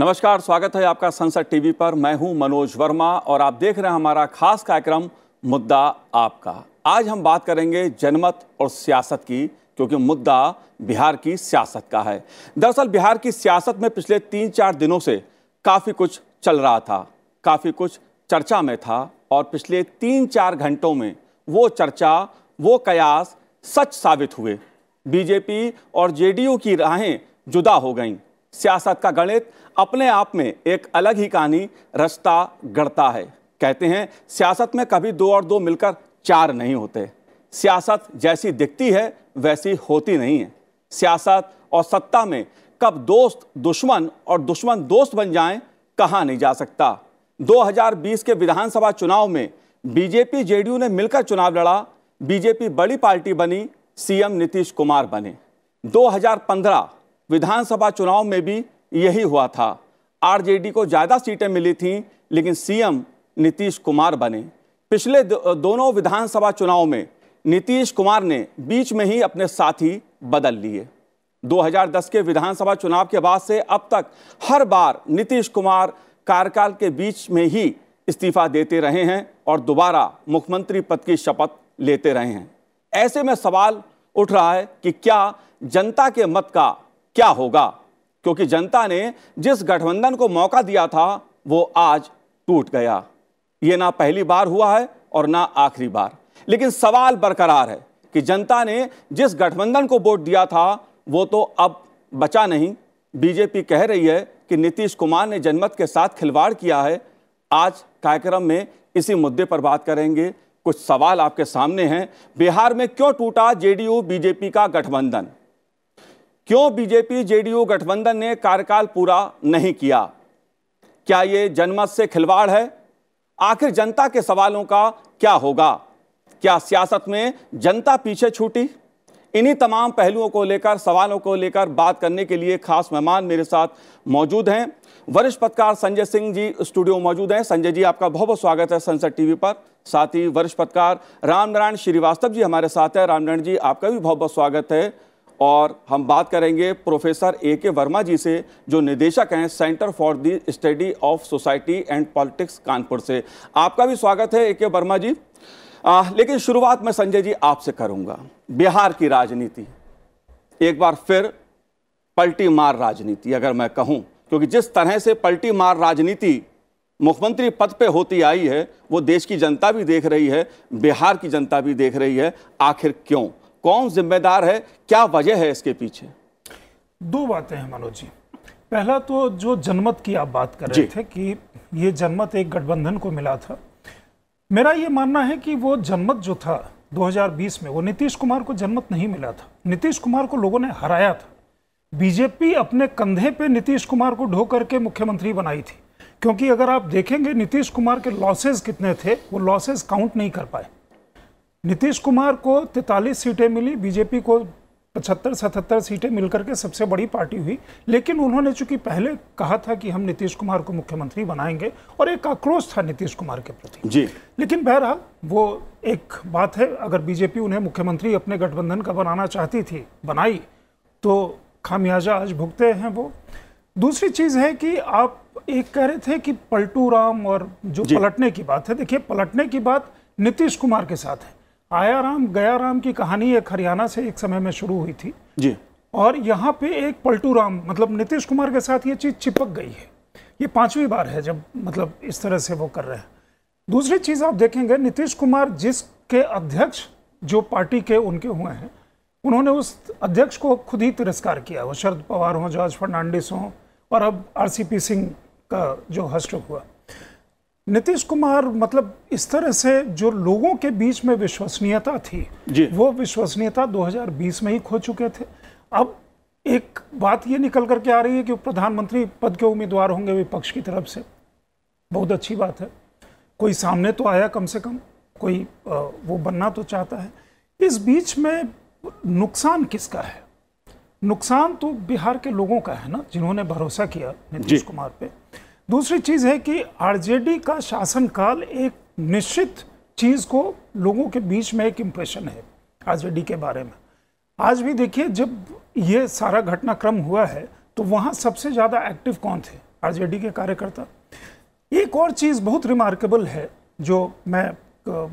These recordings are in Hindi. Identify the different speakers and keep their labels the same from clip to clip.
Speaker 1: नमस्कार स्वागत है आपका संसद टीवी पर मैं हूं मनोज वर्मा और आप देख रहे हैं हमारा खास कार्यक्रम मुद्दा आपका आज हम बात करेंगे जनमत और सियासत की क्योंकि मुद्दा बिहार की सियासत का है दरअसल बिहार की सियासत में पिछले तीन चार दिनों से काफ़ी कुछ चल रहा था काफ़ी कुछ चर्चा में था और पिछले तीन चार घंटों में वो चर्चा वो कयास सच साबित हुए बीजेपी और जेडीयू की राहें जुदा हो गईं सियासत का गणित अपने आप में एक अलग ही कहानी रचता गढ़ता है कहते हैं सियासत में कभी दो और दो मिलकर चार नहीं होते सियासत जैसी दिखती है वैसी होती नहीं है सियासत और सत्ता में कब दोस्त दुश्मन और दुश्मन दोस्त बन जाएं कहा नहीं जा सकता 2020 के विधानसभा चुनाव में बीजेपी जेडीयू ने मिलकर चुनाव लड़ा बीजेपी बड़ी पार्टी बनी सीएम नीतीश कुमार बने 2015 विधानसभा चुनाव में भी यही हुआ था आरजेडी को ज़्यादा सीटें मिली थीं लेकिन सीएम नीतीश कुमार बने पिछले दो, दोनों विधानसभा चुनाव में नीतीश कुमार ने बीच में ही अपने साथी बदल लिए 2010 के विधानसभा चुनाव के बाद से अब तक हर बार नीतीश कुमार कार्यकाल के बीच में ही इस्तीफा देते रहे हैं और दोबारा मुख्यमंत्री पद की शपथ लेते रहे हैं ऐसे में सवाल उठ रहा है कि क्या जनता के मत का क्या होगा क्योंकि जनता ने जिस गठबंधन को मौका दिया था वो आज टूट गया ये ना पहली बार हुआ है और ना आखिरी बार लेकिन सवाल बरकरार है कि जनता ने जिस गठबंधन को वोट दिया था वो तो अब बचा नहीं बीजेपी कह रही है कि नीतीश कुमार ने जनमत के साथ खिलवाड़ किया है आज कार्यक्रम में इसी मुद्दे पर बात करेंगे कुछ सवाल आपके सामने हैं बिहार में क्यों टूटा जेडीयू बीजेपी का गठबंधन क्यों बीजेपी जेडीयू गठबंधन ने कार्यकाल पूरा नहीं किया क्या ये जनमत से खिलवाड़ है आखिर जनता के सवालों का क्या होगा क्या सियासत में जनता पीछे छूटी इन्हीं तमाम पहलुओं को लेकर सवालों को लेकर बात करने के लिए खास मेहमान मेरे साथ मौजूद हैं वरिष्ठ पत्रकार संजय सिंह जी स्टूडियो मौजूद हैं संजय जी आपका बहुत बहुत स्वागत है संसद टीवी पर साथ ही वरिष्ठ पत्रकार रामनारायण श्रीवास्तव जी हमारे साथ हैं रामनारायण जी आपका भी बहुत बहुत स्वागत है और हम बात करेंगे प्रोफेसर ए के वर्मा जी से जो निदेशक हैं centre for the study of society and politics Kanpur से आपका भी स्वागत है ए के वर्मा जी आ, लेकिन शुरुआत मैं संजय जी आपसे करूंगा बिहार की राजनीति एक बार फिर पलटी मार राजनीति अगर मैं कहूं क्योंकि जिस तरह से पलटी मार राजनीति मुख्यमंत्री पद पे होती आई है वो देश की जनता भी देख रही है बिहार की जनता भी देख रही है आखिर क्यों कौन जिम्मेदार है क्या वजह है इसके पीछे
Speaker 2: दो बातें हैं मनोज जी पहला तो जो जनमत की आप बात कर रहे थे कि ये जनमत एक गठबंधन को मिला था मेरा ये मानना है कि वो जनमत जो था 2020 में वो नीतीश कुमार को जनमत नहीं मिला था नीतीश कुमार को लोगों ने हराया था बीजेपी अपने कंधे पे नीतीश कुमार को ढो करके मुख्यमंत्री बनाई थी क्योंकि अगर आप देखेंगे नीतीश कुमार के लॉसेज कितने थे वो लॉसेज काउंट नहीं कर पाए नीतीश कुमार को तैतालीस सीटें मिली बीजेपी को पचहत्तर सतहत्तर सीटें मिलकर के सबसे बड़ी पार्टी हुई लेकिन उन्होंने चूंकि पहले कहा था कि हम नीतीश कुमार को मुख्यमंत्री बनाएंगे और एक आक्रोश था नीतीश कुमार के प्रति जी लेकिन बहरहाल वो एक बात है अगर बीजेपी उन्हें मुख्यमंत्री अपने गठबंधन का बनाना चाहती थी बनाई तो खामियाजा आज भुगते हैं वो दूसरी चीज़ है कि आप एक कह रहे थे कि पलटू राम और जो पलटने की बात है देखिए पलटने की बात नीतीश कुमार के साथ है आया राम गया राम की कहानी एक हरियाणा से एक समय में शुरू हुई थी जी और यहाँ पे एक पलटू राम मतलब नीतीश कुमार के साथ ये चीज़ चिपक गई है ये पांचवी बार है जब मतलब इस तरह से वो कर रहे हैं दूसरी चीज़ आप देखेंगे नीतीश कुमार जिसके अध्यक्ष जो पार्टी के उनके हुए हैं उन्होंने उस अध्यक्ष को खुद ही तिरस्कार किया वो शरद पवार हों जॉर्ज फर्नांडिस हों और अब आर सिंह का जो हस्ट हुआ नीतीश कुमार मतलब इस तरह से जो लोगों के बीच में विश्वसनीयता थी जी। वो विश्वसनीयता 2020 में ही खो चुके थे अब एक बात ये निकल करके आ रही है कि प्रधानमंत्री पद के उम्मीदवार होंगे विपक्ष की तरफ से बहुत अच्छी बात है कोई सामने तो आया कम से कम कोई वो बनना तो चाहता है इस बीच में नुकसान किसका है नुकसान तो बिहार के लोगों का है ना जिन्होंने भरोसा किया नीतीश कुमार पर दूसरी चीज़ है कि आरजेडी का शासनकाल एक निश्चित चीज़ को लोगों के बीच में एक इम्प्रेशन है आरजेडी के बारे में आज भी देखिए जब ये सारा घटनाक्रम हुआ है तो वहाँ सबसे ज़्यादा एक्टिव कौन थे आरजेडी के कार्यकर्ता एक और चीज़ बहुत रिमार्केबल है जो मैं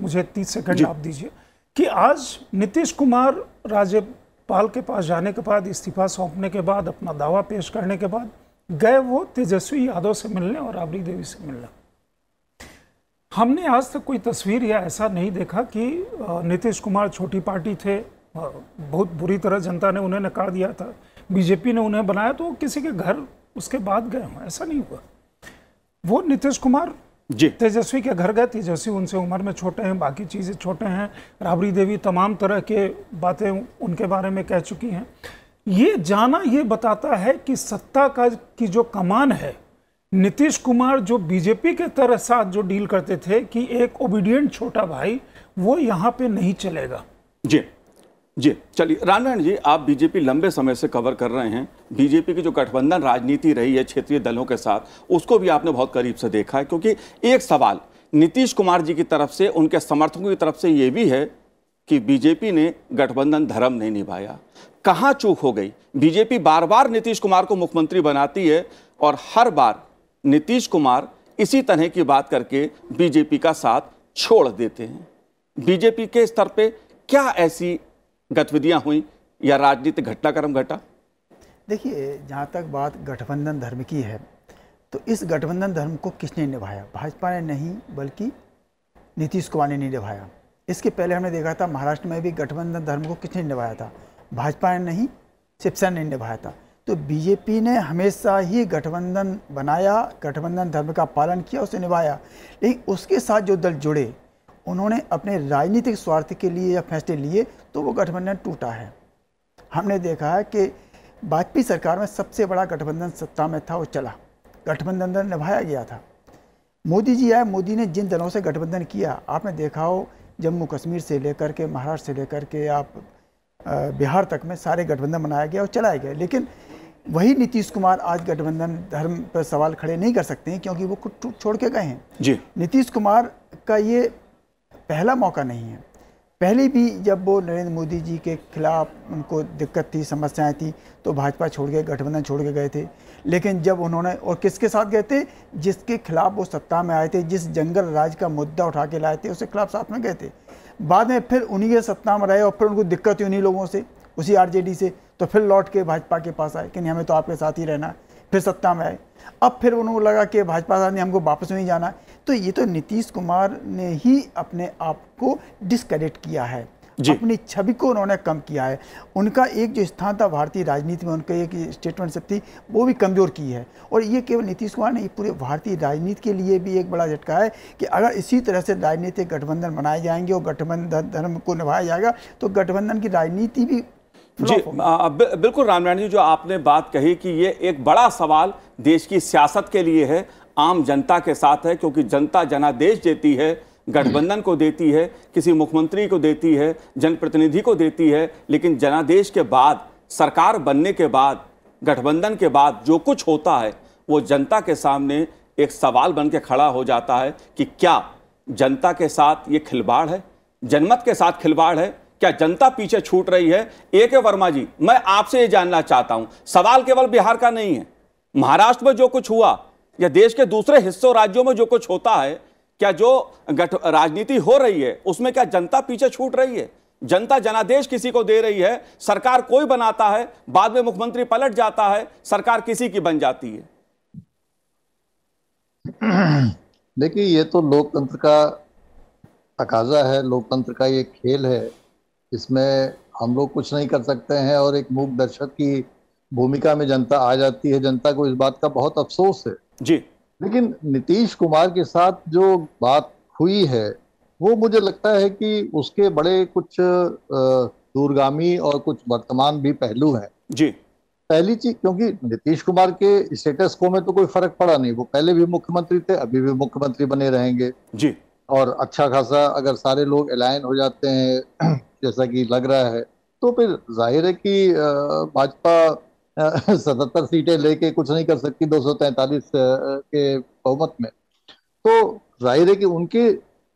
Speaker 2: मुझे तीस सेकंड आप दीजिए कि आज नीतीश कुमार राज्यपाल के पास जाने के बाद इस्तीफा सौंपने के बाद अपना दावा पेश करने के बाद गए वो तेजस्वी यादव से मिलने और राबड़ी देवी से मिलना हमने आज तक कोई तस्वीर या ऐसा नहीं देखा कि नीतीश कुमार छोटी पार्टी थे बहुत बुरी तरह जनता ने उन्हें नकार दिया था बीजेपी ने उन्हें बनाया तो किसी के घर उसके बाद गए हों ऐसा नहीं हुआ वो नीतीश कुमार जी तेजस्वी के घर गए तेजस्वी उनसे उम्र में छोटे हैं बाकी चीज़ें छोटे हैं राबड़ी देवी तमाम तरह के बातें उनके बारे में कह चुकी हैं ये जाना ये बताता है कि सत्ता का की जो कमान है नीतीश कुमार जो बीजेपी के तरह साथ जो डील करते थे कि एक ओबीडियंट छोटा भाई वो यहाँ पे नहीं चलेगा
Speaker 1: जी जी चलिए रामनारायण जी आप बीजेपी लंबे समय से कवर कर रहे हैं बीजेपी की जो गठबंधन राजनीति रही है क्षेत्रीय दलों के साथ उसको भी आपने बहुत करीब से देखा है क्योंकि एक सवाल नीतीश कुमार जी की तरफ से उनके समर्थकों की तरफ से ये भी है कि बीजेपी ने गठबंधन धर्म नहीं निभाया कहाँ चूक हो गई बीजेपी बार बार नीतीश कुमार को मुख्यमंत्री बनाती है और हर बार नीतीश कुमार इसी तरह की बात करके बीजेपी का साथ छोड़ देते हैं बीजेपी के स्तर पे क्या ऐसी गतिविधियां हुई या राजनीतिक घटनाक्रम घटा
Speaker 3: देखिए जहाँ तक बात गठबंधन धर्म की है तो इस गठबंधन धर्म को किसने निभाया भाजपा ने नहीं बल्कि नीतीश कुमार ने नहीं निभाया इसके पहले हमने देखा था महाराष्ट्र में भी गठबंधन धर्म को किसने निभाया था भाजपा ने नहीं शिवसेना ने निभाया था तो बीजेपी ने हमेशा ही गठबंधन बनाया गठबंधन धर्म का पालन किया उसे निभाया लेकिन उसके साथ जो दल जुड़े उन्होंने अपने राजनीतिक स्वार्थ के लिए या फैसले लिए तो वो गठबंधन टूटा है हमने देखा है कि वाजपेयी सरकार में सबसे बड़ा गठबंधन सत्ता में था वो चला गठबंधन दल निभाया गया था मोदी जी आए मोदी ने जिन दलों से गठबंधन किया आपने देखा हो जम्मू कश्मीर से लेकर के महाराष्ट्र से लेकर के आप बिहार तक में सारे गठबंधन बनाया गया और चलाया गया लेकिन वही नीतीश कुमार आज गठबंधन धर्म पर सवाल खड़े नहीं कर सकते हैं क्योंकि वो कुछ छोड़ के गए हैं जी नीतीश कुमार का ये पहला मौका नहीं है पहले भी जब वो नरेंद्र मोदी जी के खिलाफ उनको दिक्कत थी समस्याएं थी तो भाजपा छोड़ के गठबंधन छोड़ के गए थे लेकिन जब उन्होंने और किसके साथ गए थे जिसके खिलाफ वो सत्ता में आए थे जिस जंगल राज का मुद्दा उठा के लाए थे उसके खिलाफ साथ में गए थे बाद में फिर उन्हीं के में रहे और फिर उनको दिक्कत हुई उन्हीं लोगों से उसी आर से तो फिर लौट के भाजपा के पास आए कि नहीं हमें तो आपके साथ ही रहना फिर सत्ता में आए अब फिर उनको लगा कि भाजपा साहब ने हमको वापस नहीं जाना तो ये तो नीतीश कुमार ने ही अपने आप को डिस्क्रेडिट किया है अपनी छवि को उन्होंने कम किया है उनका एक जो स्थान था भारतीय राजनीति में उनका एक स्टेटमेंट सब थी वो भी कमज़ोर की है और ये केवल नीतीश कुमार नहीं पूरे भारतीय राजनीति के लिए भी एक बड़ा झटका है कि अगर इसी तरह से राजनीतिक गठबंधन बनाए जाएंगे और गठबंधन धर्म को निभाया जाएगा तो गठबंधन की राजनीति भी
Speaker 1: जी आ, बिल्कुल रामनारायण जी जो आपने बात कही कि ये एक बड़ा सवाल देश की सियासत के लिए है आम जनता के साथ है क्योंकि जनता जनादेश देती है गठबंधन को देती है किसी मुख्यमंत्री को देती है जनप्रतिनिधि को देती है लेकिन जनादेश के बाद सरकार बनने के बाद गठबंधन के बाद जो कुछ होता है वो जनता के सामने एक सवाल बन के खड़ा हो जाता है कि क्या जनता के साथ ये खिलवाड़ है जनमत के साथ खिलवाड़ है क्या जनता पीछे छूट रही है ए के वर्मा जी मैं आपसे ये जानना चाहता हूं सवाल केवल बिहार का नहीं है महाराष्ट्र में जो कुछ हुआ या देश के दूसरे हिस्सों राज्यों में जो कुछ होता है क्या जो राजनीति हो रही है उसमें क्या जनता पीछे छूट रही है जनता जनादेश किसी को दे रही है सरकार कोई बनाता है बाद में मुख्यमंत्री पलट जाता है सरकार किसी की बन जाती है
Speaker 4: देखिए ये तो लोकतंत्र का तकाजा है लोकतंत्र का ये खेल है इसमें हम लोग कुछ नहीं कर सकते हैं और एक मूक दर्शक की भूमिका में जनता आ जाती है जनता को इस बात का बहुत अफसोस है जी लेकिन नीतीश कुमार के साथ जो बात हुई है वो मुझे लगता है कि उसके बड़े कुछ दूरगामी और कुछ वर्तमान भी पहलू हैं जी पहली चीज क्योंकि नीतीश कुमार के स्टेटस को में तो कोई फर्क पड़ा नहीं वो पहले भी मुख्यमंत्री थे अभी भी मुख्यमंत्री बने रहेंगे जी और अच्छा खासा अगर सारे लोग अलाइन हो जाते हैं जैसा कि लग रहा है तो फिर जाहिर है कि भाजपा सतहत्तर सीटें लेके कुछ नहीं कर सकती दो के बहुमत में तो जाहिर है कि उनके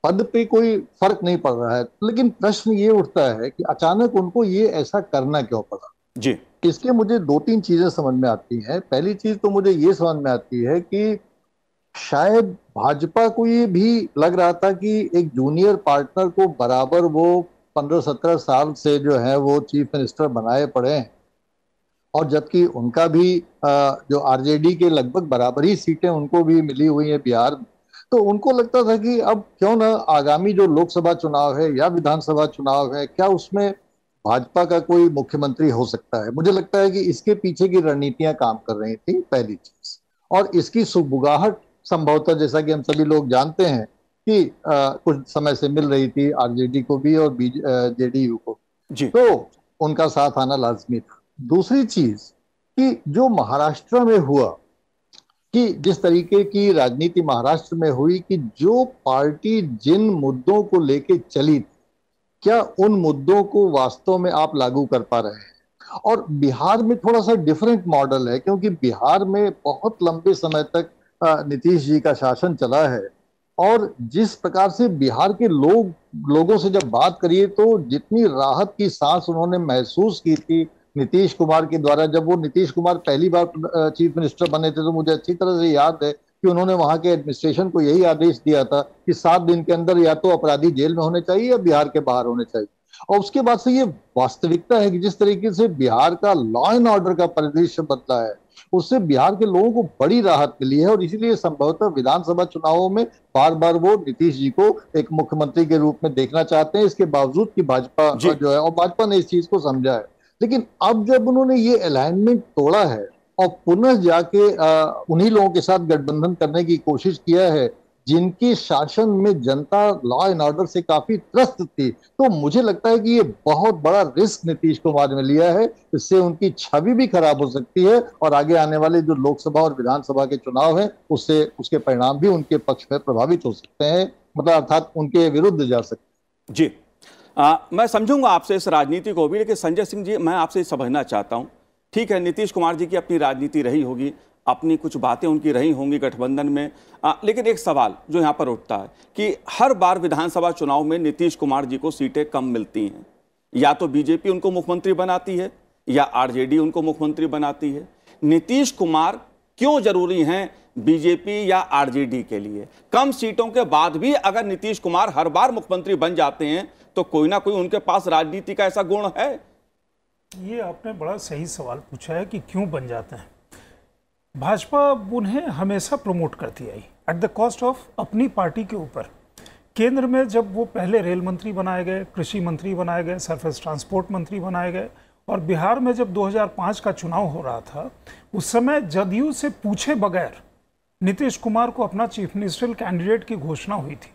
Speaker 4: पद पे कोई फर्क नहीं पड़ रहा है लेकिन प्रश्न ये उठता है कि अचानक उनको ये ऐसा करना क्यों पड़ा जी इसके मुझे दो तीन चीजें समझ में आती हैं पहली चीज तो मुझे ये समझ में आती है कि शायद भाजपा को ये भी लग रहा था कि एक जूनियर पार्टनर को बराबर वो पंद्रह सत्रह साल से जो है वो चीफ मिनिस्टर बनाए पड़े हैं और जबकि उनका भी जो आरजेडी के लगभग बराबर ही सीटें उनको भी मिली हुई है बिहार में तो उनको लगता था कि अब क्यों ना आगामी जो लोकसभा चुनाव है या विधानसभा चुनाव है क्या उसमें भाजपा का कोई मुख्यमंत्री हो सकता है मुझे लगता है कि इसके पीछे की रणनीतियां काम कर रही थी पहली चीज और इसकी सुबुगाहट संभवतः जैसा कि हम सभी लोग जानते हैं कि आ, कुछ समय से मिल रही थी आरजेडी को भी और जेडीयू को जी। तो उनका साथ आना लाजमी था दूसरी चीज कि जो महाराष्ट्र में हुआ कि जिस तरीके की राजनीति महाराष्ट्र में हुई कि जो पार्टी जिन मुद्दों को लेके चली थी क्या उन मुद्दों को वास्तव में आप लागू कर पा रहे हैं और बिहार में थोड़ा सा डिफरेंट मॉडल है क्योंकि बिहार में बहुत लंबे समय तक नीतीश जी का शासन चला है और जिस प्रकार से बिहार के लोग लोगों से जब बात करिए तो जितनी राहत की सांस उन्होंने महसूस की थी नीतीश कुमार के द्वारा जब वो नीतीश कुमार पहली बार चीफ मिनिस्टर बने थे तो मुझे अच्छी तरह से याद है कि उन्होंने वहां के एडमिनिस्ट्रेशन को यही आदेश दिया था कि सात दिन के अंदर या तो अपराधी जेल में होने चाहिए या बिहार के बाहर होने चाहिए और उसके बाद से ये वास्तविकता है कि जिस तरीके से बिहार का लॉ एंड ऑर्डर का परिदृश्य बदला है उससे बिहार के लोगों को बड़ी राहत मिली है और इसीलिए संभवतः विधानसभा चुनावों में बार बार वो नीतीश जी को एक मुख्यमंत्री के रूप में देखना चाहते हैं इसके बावजूद कि भाजपा जो है और भाजपा ने इस चीज को समझा है लेकिन अब जब उन्होंने ये अलाइनमेंट तोड़ा है और पुनः जाके उन्हीं लोगों के साथ गठबंधन करने की कोशिश किया है जिनके शासन में जनता लॉ एंड ऑर्डर से काफी त्रस्त थी तो मुझे लगता है कि ये बहुत बड़ा रिस्क नीतीश कुमार ने लिया है इससे उनकी छवि भी खराब हो सकती है और आगे आने वाले जो लोकसभा और विधानसभा के चुनाव हैं उससे उसके परिणाम भी उनके पक्ष में प्रभावित हो सकते हैं मतलब अर्थात उनके विरुद्ध जा सकते हैं जी
Speaker 1: आ, मैं समझूंगा आपसे इस राजनीति को भी लेकिन संजय सिंह जी मैं आपसे समझना चाहता हूँ ठीक है नीतीश कुमार जी की अपनी राजनीति रही होगी अपनी कुछ बातें उनकी रही होंगी गठबंधन में आ, लेकिन एक सवाल जो यहाँ पर उठता है कि हर बार विधानसभा चुनाव में नीतीश कुमार जी को सीटें कम मिलती हैं या तो बीजेपी उनको मुख्यमंत्री बनाती है या आरजेडी उनको मुख्यमंत्री बनाती है नीतीश कुमार क्यों जरूरी हैं बीजेपी या आरजेडी के लिए कम सीटों के बाद भी अगर नीतीश कुमार हर बार मुख्यमंत्री बन जाते हैं तो कोई ना कोई उनके पास राजनीति का ऐसा गुण है
Speaker 2: ये आपने बड़ा सही सवाल पूछा है कि क्यों बन जाते हैं भाजपा उन्हें हमेशा प्रमोट करती आई एट द कॉस्ट ऑफ अपनी पार्टी के ऊपर केंद्र में जब वो पहले रेल मंत्री बनाए गए कृषि मंत्री बनाए गए सरफेस ट्रांसपोर्ट मंत्री बनाए गए और बिहार में जब 2005 का चुनाव हो रहा था उस समय जदयू से पूछे बगैर नीतीश कुमार को अपना चीफ मिनिस्टर कैंडिडेट की घोषणा हुई थी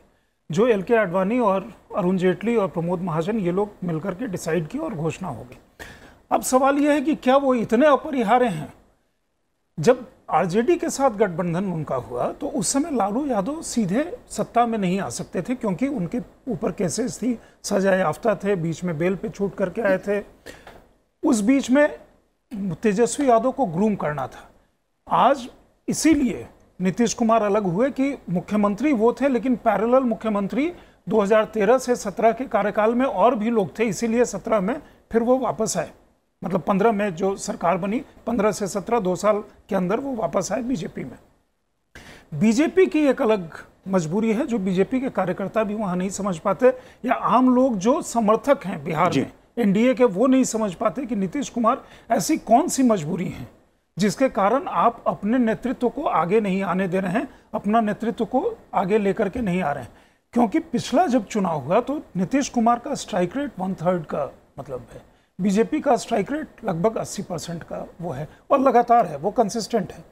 Speaker 2: जो एल के आडवाणी और अरुण जेटली और प्रमोद महाजन ये लोग मिलकर के डिसाइड किए और घोषणा हो गई अब सवाल यह है कि क्या वो इतने अपरिहार्य हैं जब आरजेडी के साथ गठबंधन उनका हुआ तो उस समय लालू यादव सीधे सत्ता में नहीं आ सकते थे क्योंकि उनके ऊपर केसेस थी सजा याफ्ता थे बीच में बेल पे छूट करके आए थे उस बीच में तेजस्वी यादव को ग्रूम करना था आज इसीलिए नीतीश कुमार अलग हुए कि मुख्यमंत्री वो थे लेकिन पैरेलल मुख्यमंत्री 2013 से 17 के कार्यकाल में और भी लोग थे इसीलिए 17 में फिर वो वापस आए मतलब 15 में जो सरकार बनी 15 से 17 दो साल के अंदर वो वापस आए बीजेपी में बीजेपी की एक अलग मजबूरी है जो बीजेपी के कार्यकर्ता भी वहाँ नहीं समझ पाते या आम लोग जो समर्थक हैं बिहार में एनडीए के वो नहीं समझ पाते कि नीतीश कुमार ऐसी कौन सी मजबूरी है जिसके कारण आप अपने नेतृत्व को आगे नहीं आने दे रहे हैं अपना नेतृत्व को आगे लेकर के नहीं आ रहे हैं क्योंकि पिछला जब चुनाव हुआ तो नीतीश कुमार का स्ट्राइक रेट वन थर्ड का मतलब है बीजेपी का स्ट्राइक रेट लगभग 80 परसेंट का वो है और लगातार है वो कंसिस्टेंट है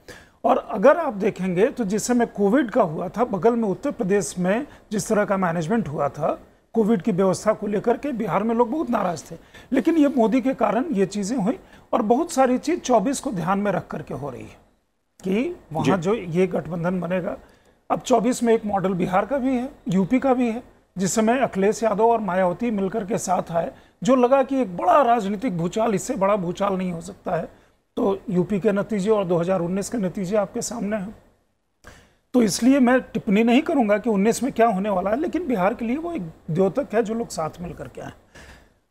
Speaker 2: और अगर आप देखेंगे तो जिस समय कोविड का हुआ था बगल में उत्तर प्रदेश में जिस तरह का मैनेजमेंट हुआ था कोविड की व्यवस्था को लेकर के बिहार में लोग बहुत नाराज थे लेकिन ये मोदी के कारण ये चीज़ें हुई और बहुत सारी चीज़ 24 को ध्यान में रख करके हो रही है कि वहाँ जो ये गठबंधन बनेगा अब 24 में एक मॉडल बिहार का भी है यूपी का भी है जिस समय अखिलेश यादव और मायावती मिलकर के साथ आए जो लगा कि एक बड़ा राजनीतिक भूचाल इससे बड़ा भूचाल नहीं हो सकता है तो यूपी के नतीजे और 2019 के नतीजे आपके सामने हैं तो इसलिए मैं टिप्पणी नहीं करूंगा कि 19 में क्या होने वाला है लेकिन बिहार के लिए वो एक द्योतक है जो लोग साथ मिलकर के आए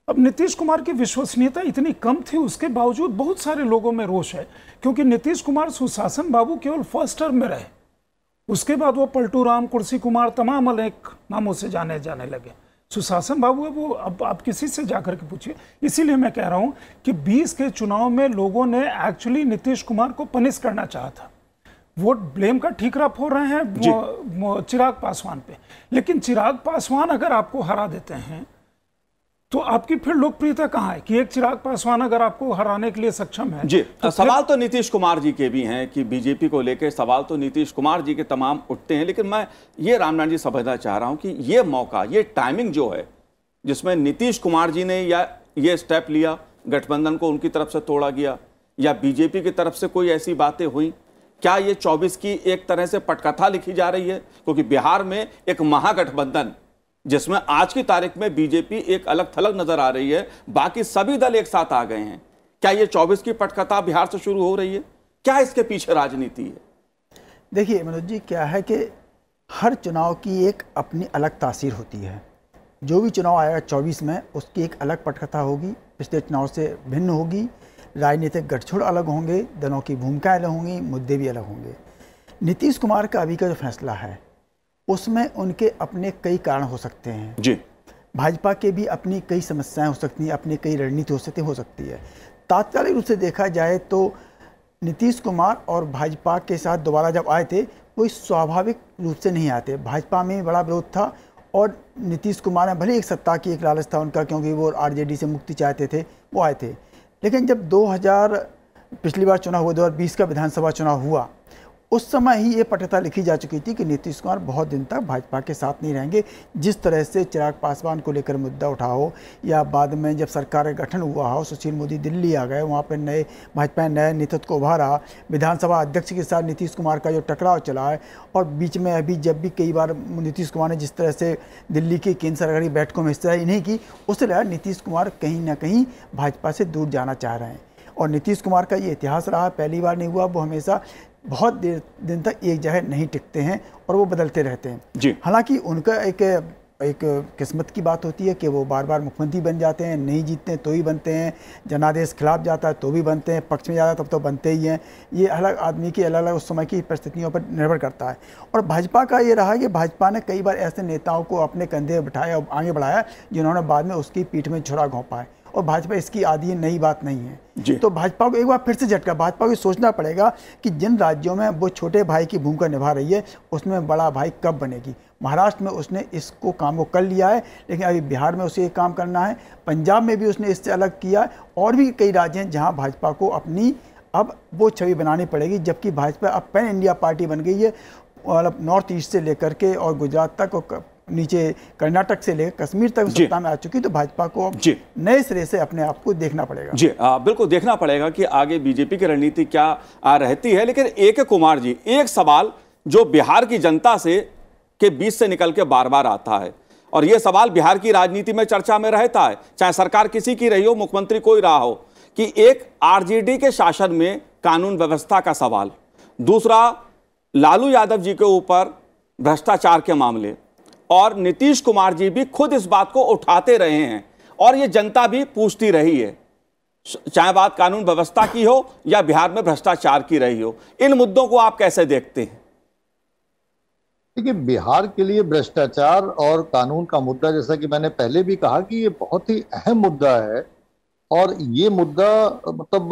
Speaker 2: अब नीतीश कुमार की विश्वसनीयता इतनी कम थी उसके बावजूद बहुत सारे लोगों में रोष है क्योंकि नीतीश कुमार सुशासन बाबू केवल फर्स्ट टर्म में रहे उसके बाद वो पलटू राम कुर्सी कुमार तमाम अनेक नामों से जाने जाने लगे सुशासन बाबू है वो अब आप किसी से जाकर के पूछिए इसीलिए मैं कह रहा हूँ कि 20 के चुनाव में लोगों ने एक्चुअली नीतीश कुमार को पनिश करना चाहा था वोट ब्लेम का ठीकरा फोर रहे हैं चिराग पासवान पे लेकिन चिराग पासवान अगर आपको हरा देते हैं तो आपकी फिर लोकप्रियता कहाँ है कि एक चिराग पासवान अगर आपको हराने के लिए सक्षम है जी तो सवाल
Speaker 1: तो नीतीश कुमार जी के भी हैं कि बीजेपी को लेकर सवाल तो नीतीश कुमार जी के तमाम उठते हैं लेकिन मैं ये रामनाथ जी समझना चाह रहा हूँ कि ये मौका ये टाइमिंग जो है जिसमें नीतीश कुमार जी ने या ये स्टेप लिया गठबंधन को उनकी तरफ से तोड़ा गया या बीजेपी की तरफ से कोई ऐसी बातें हुई क्या ये 24 की एक तरह से पटकथा लिखी जा रही है क्योंकि बिहार में एक महागठबंधन जिसमें आज की तारीख में बीजेपी एक अलग थलग नजर आ रही है बाकी सभी दल एक साथ आ गए हैं क्या ये 24 की पटकथा बिहार से शुरू हो रही है क्या इसके पीछे राजनीति है
Speaker 3: देखिए मनोज जी क्या है कि हर चुनाव की एक अपनी अलग तासीर होती है जो भी चुनाव आएगा चौबीस में उसकी एक अलग पटकथा होगी पिछले चुनाव से भिन्न होगी राजनीतिक गठजोड़ अलग होंगे दलों की भूमिकाएं अलग होंगी मुद्दे भी अलग होंगे नीतीश कुमार का अभी का जो फैसला है उसमें उनके अपने कई कारण हो सकते हैं जी भाजपा के भी अपनी कई समस्याएं हो सकती हैं अपनी कई रणनीति हो सकती हो सकती है तात्कालिक रूप से देखा जाए तो नीतीश कुमार और भाजपा के साथ दोबारा जब आए थे कोई स्वाभाविक रूप से नहीं आते भाजपा में बड़ा विरोध था और नीतीश कुमार ने भले एक सत्ता की एक लालच था उनका क्योंकि वो आरजेडी से मुक्ति चाहते थे वो आए थे लेकिन जब 2000 पिछली बार चुनाव हुआ 2020 का विधानसभा चुनाव हुआ उस समय ही ये पटता लिखी जा चुकी थी कि नीतीश कुमार बहुत दिन तक भाजपा के साथ नहीं रहेंगे जिस तरह से चिराग पासवान को लेकर मुद्दा उठा हो या बाद में जब सरकार का गठन हुआ हो सुशील मोदी दिल्ली आ गए वहाँ पर नए भाजपा नए नेतृत्व को उभारा विधानसभा अध्यक्ष के साथ नीतीश कुमार का जो टकराव चला है और बीच में अभी जब भी कई बार नीतीश कुमार ने जिस तरह से दिल्ली की केंद्र सरकार की बैठकों में हिस्सा नहीं की उससे लगा नीतीश कुमार कहीं ना कहीं भाजपा से दूर जाना चाह रहे हैं और नीतीश कुमार का ये इतिहास रहा पहली बार नहीं हुआ वो हमेशा बहुत देर दिन तक एक जगह नहीं टिकते हैं और वो बदलते रहते हैं जी हालांकि उनका एक एक किस्मत की बात होती है कि वो बार बार मुख्यमंत्री बन जाते हैं नहीं जीतते तो ही बनते हैं जनादेश खिलाफ जाता है तो भी बनते हैं पक्ष में जाता है तब तो बनते ही हैं ये अलग आदमी की अलग अलग उस समय की परिस्थितियों पर निर्भर करता है और भाजपा का ये रहा कि भाजपा ने कई बार ऐसे नेताओं को अपने कंधे बिठाया और आगे बढ़ाया जिन्होंने बाद में उसकी पीठ में छुरा घोंपा है और भाजपा इसकी आदि नई बात नहीं है तो भाजपा को एक बार फिर से झटका भाजपा को सोचना पड़ेगा कि जिन राज्यों में वो छोटे भाई की भूमिका निभा रही है उसमें बड़ा भाई कब बनेगी महाराष्ट्र में उसने इसको काम को कर लिया है लेकिन अभी बिहार में उसे ये काम करना है पंजाब में भी उसने इससे अलग किया और भी कई राज्य हैं जहाँ भाजपा को अपनी अब वो छवि बनानी पड़ेगी जबकि भाजपा अब पैन इंडिया पार्टी बन गई है मतलब नॉर्थ ईस्ट से लेकर के और गुजरात तक और नीचे कर्नाटक से लेकर कश्मीर तक सत्ता में आ चुकी तो भाजपा को नए सिरे से अपने आप को देखना पड़ेगा
Speaker 1: जी आ, बिल्कुल देखना पड़ेगा कि आगे बीजेपी की रणनीति क्या आ रहती है लेकिन एक कुमार जी एक सवाल जो बिहार की जनता से के बीच से निकल के बार बार आता है और ये सवाल बिहार की राजनीति में चर्चा में रहता है चाहे सरकार किसी की रही हो मुख्यमंत्री कोई रहा हो कि एक आरजेडी के शासन में कानून व्यवस्था का सवाल दूसरा लालू यादव जी के ऊपर भ्रष्टाचार के मामले और नीतीश कुमार जी भी खुद इस बात को उठाते रहे हैं और ये जनता भी पूछती रही है चाहे बात कानून व्यवस्था की हो या बिहार में भ्रष्टाचार की रही हो इन मुद्दों को आप कैसे देखते हैं
Speaker 4: देखिए बिहार के लिए भ्रष्टाचार और कानून का मुद्दा जैसा कि मैंने पहले भी कहा कि ये बहुत ही अहम मुद्दा है और ये मुद्दा मतलब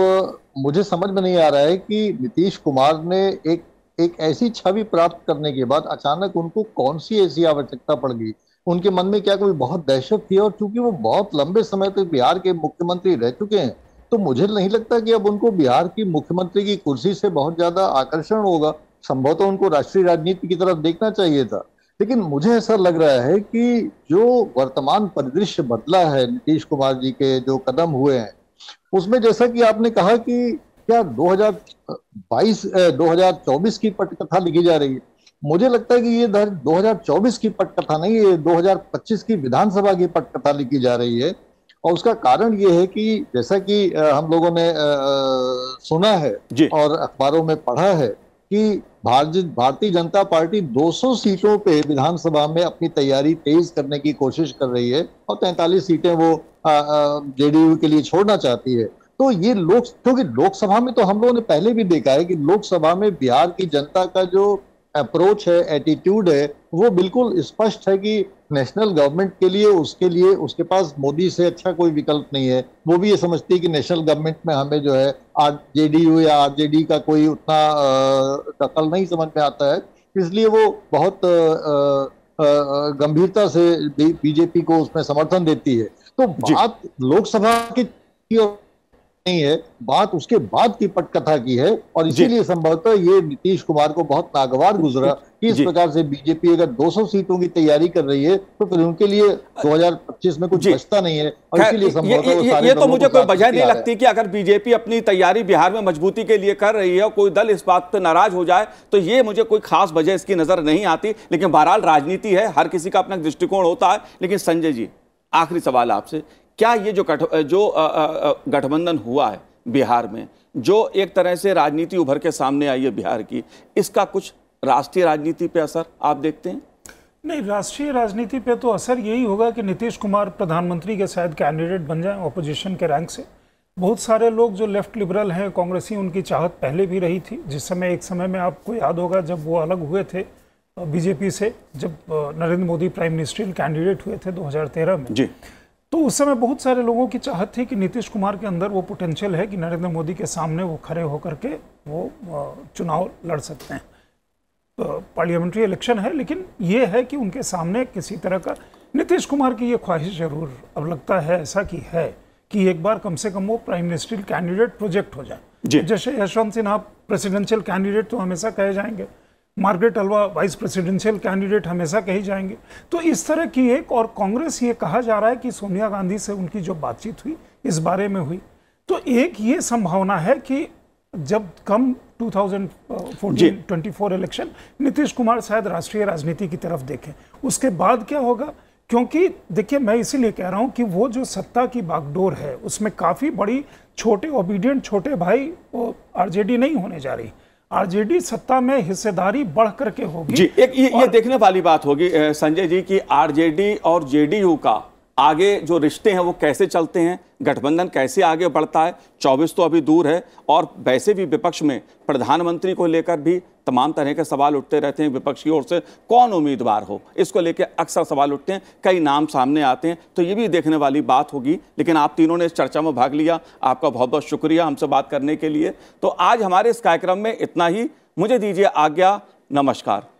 Speaker 4: मुझे समझ में नहीं आ रहा है कि नीतीश कुमार ने एक एक ऐसी छवि प्राप्त करने के बाद अचानक उनको कौन सी ऐसी आवश्यकता पड़ गई उनके मन में क्या कोई बहुत दहशत थी और चूंकि वो बहुत लंबे समय तक बिहार के मुख्यमंत्री रह चुके हैं तो मुझे नहीं लगता कि अब उनको बिहार की मुख्यमंत्री की कुर्सी से बहुत ज्यादा आकर्षण होगा संभवतः उनको राष्ट्रीय राजनीति की तरफ देखना चाहिए था लेकिन मुझे ऐसा लग रहा है कि जो वर्तमान परिदृश्य बदला है नीतीश कुमार जी के जो कदम हुए हैं उसमें जैसा कि आपने कहा कि क्या 2022 2024 की पटकथा लिखी जा रही है मुझे लगता है कि ये 2024 की पटकथा नहीं ये 2025 की विधानसभा की पटकथा लिखी जा रही है और उसका कारण ये है कि जैसा कि हम लोगों ने सुना है और अखबारों में पढ़ा है कि भारतीय भारतीय जनता पार्टी 200 सीटों पे विधानसभा में अपनी तैयारी तेज करने की कोशिश कर रही है और 43 सीटें वो जेडीयू के लिए छोड़ना चाहती है तो ये लोक क्योंकि लोकसभा में तो हम लोगों ने पहले भी देखा है कि लोकसभा में बिहार की जनता का जो अप्रोच है एटीट्यूड है वो बिल्कुल स्पष्ट है कि नेशनल गवर्नमेंट के लिए उसके लिए उसके पास मोदी से अच्छा कोई विकल्प नहीं है वो भी ये समझती है कि नेशनल गवर्नमेंट में हमें जो है आर यू या डी का कोई उतना दखल नहीं समझ में आता है इसलिए वो बहुत गंभीरता से बीजेपी को उसमें समर्थन देती है तो बात लोकसभा की नहीं है बात उसके बाद की पटकथा की है और इसीलिए संभवतः ये नीतीश कुमार को बहुत नागवार गुजरा कि इस प्रकार से बीजेपी अगर 200 सीटों की तैयारी कर रही है तो फिर उनके लिए 2025 में कुछ बचता नहीं है और इसीलिए संभवतः ये, ये, ये तो मुझे कोई वजह नहीं लगती कि अगर बीजेपी अपनी तैयारी बिहार
Speaker 1: में मजबूती के लिए कर रही है और कोई दल इस बात पर नाराज हो जाए तो ये मुझे कोई खास वजह इसकी नजर नहीं आती लेकिन बहरहाल राजनीति है हर किसी का अपना दृष्टिकोण होता है लेकिन संजय जी आखिरी सवाल आपसे क्या ये जो गठ जो गठबंधन हुआ है बिहार में जो एक तरह से राजनीति उभर के सामने आई है बिहार की इसका कुछ राष्ट्रीय राजनीति पे असर आप देखते हैं
Speaker 2: नहीं राष्ट्रीय राजनीति पे तो असर यही होगा कि नीतीश कुमार प्रधानमंत्री के शायद कैंडिडेट बन जाए ऑपोजिशन के रैंक से बहुत सारे लोग जो लेफ्ट लिबरल हैं कांग्रेसी उनकी चाहत पहले भी रही थी जिस समय एक समय में आपको याद होगा जब वो अलग हुए थे बीजेपी से जब Narendra Modi prime ministerial candidate हुए थे 2013 में जी तो उस समय बहुत सारे लोगों की चाहत थी कि नीतीश कुमार के अंदर वो पोटेंशियल है कि नरेंद्र मोदी के सामने वो खड़े होकर के वो चुनाव लड़ सकते हैं तो पार्लियामेंट्री इलेक्शन है लेकिन ये है कि उनके सामने किसी तरह का नीतीश कुमार की ये ख्वाहिश ज़रूर अब लगता है ऐसा कि है कि एक बार कम से कम वो प्राइम मिनिस्ट्रियल कैंडिडेट प्रोजेक्ट हो जाए जैसे यशवंत सिन्हा प्रेसिडेंशियल कैंडिडेट तो हमेशा कहे जाएंगे मार्गरेट अलवा वाइस प्रेसिडेंशियल कैंडिडेट हमेशा कही जाएंगे तो इस तरह की एक और कांग्रेस ये कहा जा रहा है कि सोनिया गांधी से उनकी जो बातचीत हुई इस बारे में हुई तो एक ये संभावना है कि जब कम 2014-24 इलेक्शन नीतीश कुमार शायद राष्ट्रीय राजनीति की तरफ देखें उसके बाद क्या होगा क्योंकि देखिए मैं इसीलिए कह रहा हूँ कि वो जो सत्ता की बागडोर है उसमें काफ़ी बड़ी छोटे ओबीडियंट छोटे भाई आरजेडी नहीं होने जा रही आरजेडी सत्ता में हिस्सेदारी बढ़ करके होगी
Speaker 1: जी एक ये, ये देखने वाली बात होगी संजय जी की आरजेडी और जेडीयू का आगे जो रिश्ते हैं वो कैसे चलते हैं गठबंधन कैसे आगे बढ़ता है चौबीस तो अभी दूर है और वैसे भी विपक्ष में प्रधानमंत्री को लेकर भी तमाम तरह के सवाल उठते रहते हैं विपक्ष की ओर से कौन उम्मीदवार हो इसको लेकर अक्सर सवाल उठते हैं कई नाम सामने आते हैं तो ये भी देखने वाली बात होगी लेकिन आप तीनों ने इस चर्चा में भाग लिया आपका बहुत बहुत शुक्रिया हमसे बात करने के लिए तो आज हमारे इस कार्यक्रम में इतना ही मुझे दीजिए आज्ञा नमस्कार